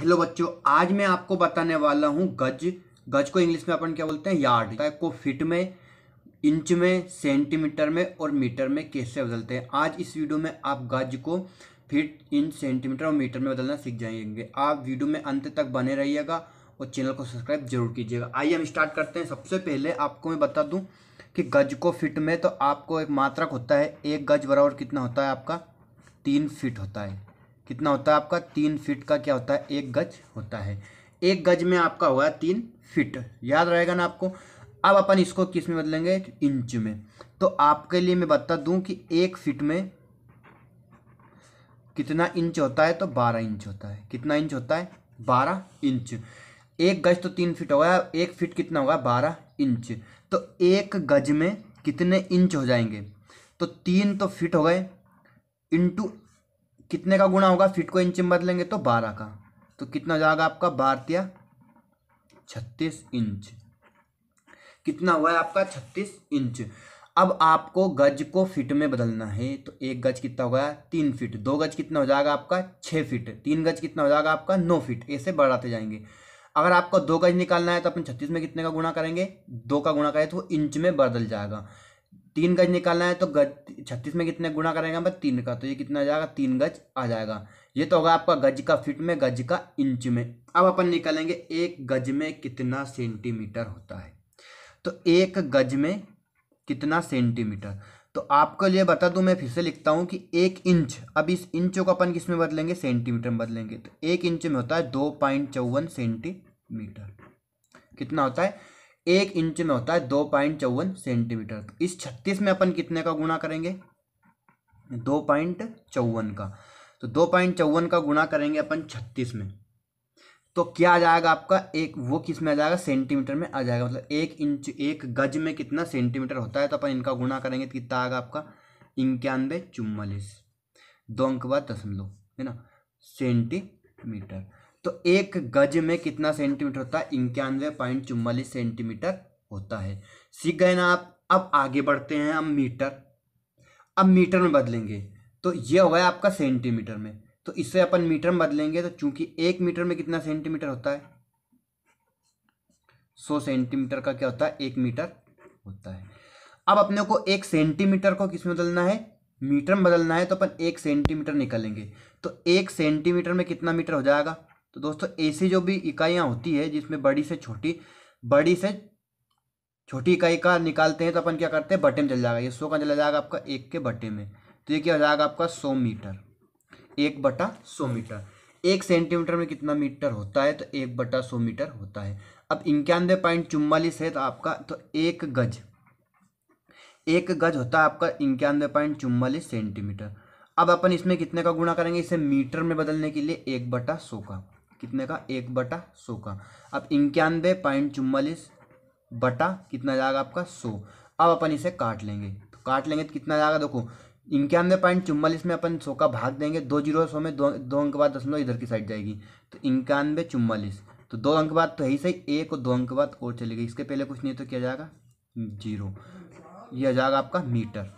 hello बच्चों आज मैं आपको बताने वाला हूँ गज गज को इंग्लिश में अपन क्या बोलते हैं यार्ड को फिट में इंच में सेंटीमीटर में और मीटर में कैसे बदलते हैं आज इस वीडियो में आप गज को फिट इंच सेंटीमीटर और मीटर में बदलना सीख जाएंगे आप वीडियो में अंत तक बने रहिएगा और चैनल को सब्सक्राइब जरूर कीजिएगा आइए हम स्टार्ट करते हैं सबसे पहले आपको मैं बता दूँ कि गज को फिट में तो आपको एक मात्रक होता है एक गज बराबर कितना होता है आपका तीन फिट होता है कितना होता है आपका तीन फीट का क्या होता है एक गज होता है एक गज में आपका होगा तीन फीट याद रहेगा ना आपको अब अपन इसको किस में बदलेंगे इंच में तो आपके लिए मैं बता दूं कि एक फीट में कितना इंच होता है तो बारह इंच होता है कितना इंच होता है बारह इंच एक गज तो तीन फीट होगा एक फीट कितना होगा बारह इंच तो एक गज में कितने इंच हो जाएंगे तो तीन तो फिट हो गए इंटू कितने का गुणा होगा फीट को इंच में बदलेंगे तो बारह का तो कितना जाएगा आपका भारतीय छत्तीस इंच कितना हुआ है आपका छत्तीस इंच अब आपको गज को फीट में बदलना है तो एक गज कितना हो गया तीन फीट दो गज कितना हो जाएगा आपका छः फीट तीन गज कितना हो जाएगा आपका नौ फीट ऐसे बढ़ाते जाएंगे अगर आपको दो गज निकालना है तो अपन छत्तीस में कितने का गुणा करेंगे दो का गुणा करें तो इंच में बदल जाएगा तीन गज निकालना है तो गज छत्तीस में कितने गुणा करेंगे हम तीन का तो ये कितना आ जाएगा तीन गज आ जाएगा ये तो होगा आपका गज का फिट में गज का इंच में अब अपन निकालेंगे एक गज में कितना सेंटीमीटर होता है तो एक गज में कितना सेंटीमीटर तो आपके लिए बता दूं मैं फिर से लिखता हूं कि एक इंच अब इस इंचों को अपन किस में बदलेंगे सेंटीमीटर में बदलेंगे तो एक इंच में होता है दो पॉइंट चौवन सेंटीमीटर कितना होता है एक इंच में होता है दो पॉइंट चौवन सेंटीमीटर तो इस छत्तीस में अपन कितने का गुणा करेंगे दो पॉइंट चौवन का तो दो पॉइंट चौवन का गुणा करेंगे अपन छत्तीस में तो क्या आ जाएगा आपका एक वो किस में आ जाएगा सेंटीमीटर में आ जाएगा मतलब एक इंच एक गज में कितना सेंटीमीटर होता है तो अपन इनका गुणा करेंगे तो कितना आएगा आपका इक्यानवे चुम्बालीस दो अंक बाद दशमलव है ना सेंटीमीटर तो एक गज में कितना सेंटीमीटर होता है इक्यानवे पॉइंट चुम्बालीस सेंटीमीटर होता है सीख गए ना आप अब आगे बढ़ते हैं हम मीटर अब मीटर में बदलेंगे तो ये हो गया आपका सेंटीमीटर में तो इससे अपन मीटर में बदलेंगे तो चूंकि एक मीटर में कितना सेंटीमीटर होता है सौ सेंटीमीटर का क्या होता है एक मीटर होता है अब अपने को एक सेंटीमीटर को किसमें बदलना है मीटर में बदलना है तो अपन एक सेंटीमीटर निकालेंगे तो एक सेंटीमीटर में कितना मीटर हो जाएगा तो दोस्तों ऐसी जो भी इकाइयाँ होती है जिसमें बड़ी से छोटी बड़ी से छोटी इकाई का निकालते हैं तो अपन क्या करते हैं बटे में चल जाएगा ये सौ का चला जाएगा आपका एक के बटे में तो ये क्या हो जाएगा आपका सौ मीटर एक बटा सौ मीटर एक सेंटीमीटर में कितना मीटर होता है तो एक बटा सौ मीटर होता है अब इक्यानवे पॉइंट चुम्बालीस है तो आपका तो एक गज एक गज होता है आपका इक्यानवे पॉइंट चुम्बालीस सेंटीमीटर अब अपन इसमें कितने का गुणा करेंगे इसे मीटर में बदलने के लिए एक बटा सौ का कितने का एक बटा सो का अब इक्यानवे पॉइंट चुम्बालीस बटा कितना जाएगा आपका सो अब अपन इसे काट लेंगे तो काट लेंगे तो कितना जाएगा देखो इक्यानवे पॉइंट चुम्बालीस में अपन सो का भाग देंगे दो जीरो सौ में दो दो अंक बाद दस इधर की साइड जाएगी तो इक्यानवे चुम्बालीस तो दो अंक बाद तो यही सही एक और दो अंक बाद और चलेगी इसके पहले कुछ नहीं तो किया जाएगा जीरो यह जाएगा आपका मीटर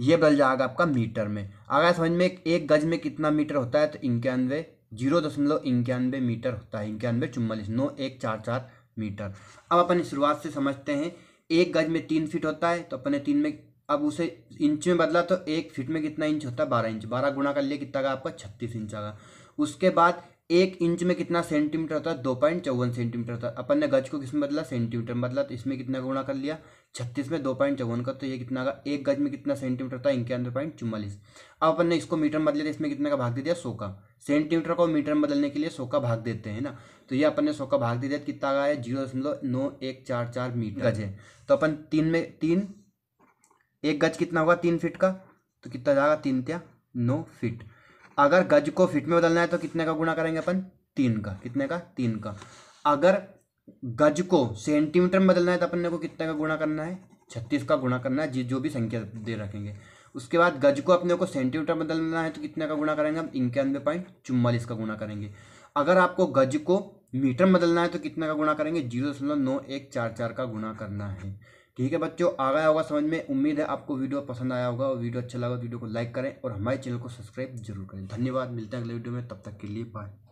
ये बदल जाएगा आपका मीटर में आ गया समझ में एक गज में कितना मीटर होता है तो इक्यानवे जीरो दशमलव इक्यानवे मीटर होता है इक्यानवे चुम्बालीस नौ एक चार चार मीटर अब अपन शुरुआत से समझते हैं एक गज में तीन फीट होता है तो अपने तीन में अब उसे इंच में बदला तो एक फीट में कितना इंच होता है बारह इंच बारह गुणा कर लिए कितना आपका छत्तीस इंच आगा उसके बाद एक इंच में कितना सेंटीमीटर होता है दो पॉइंट चौवन सेंटीमीटर होता है अपन ने गज को किसमें बदला सेंटीमीटर बदला तो इसमें कितना गुणा कर लिया छत्तीस में दो पॉइंट चौवन का तो ये कितना का एक गज में कितना सेंटीमीटर होता है इक्यानवे पॉइंट चुम्बालीस अब अपन ने इसको मीटर में बदले तो इसमें कितने का भाग दे दिया सोका का सेंटीमीटर को मीटर में बदलने के लिए सोका का भाग देते हैं ना तो ये अपन ने सोका का भाग दे दिया तो कितना का है जीरो दशमलव नौ एक चार चार मीटर गज है तो अपन तीन में तीन एक गज कितना होगा तीन फिट का तो कितना जाएगा तीन त्या नौ फिट अगर गज को फिट में बदलना है तो कितने का गुणा करेंगे अपन तीन का कितने का तीन का अगर गज को सेंटीमीटर में बदलना है तो अपने को कितने का गुणा करना है छत्तीस का गुणा करना है जिस जो भी संख्या दे रखेंगे उसके बाद गज को अपने को सेंटीमीटर में बदलना है तो कितने का गुणा करेंगे हम इक्यानवे पॉइंट चुम्बालीस का गुणा करेंगे अगर आपको गज को मीटर में बदलना है तो कितने का गुणा करेंगे जीरो दशमलव नौ एक चार चार का गुणा करना है ठीक है बच्चों आ गया होगा समझ में उम्मीद है आपको वीडियो पसंद आया होगा और वीडियो अच्छा लगा तो वीडियो को लाइक करें और हमारे चैनल को सब्सक्राइब जरूर करें धन्यवाद मिलते हैं अगले वीडियो में तब तक के लिए बाय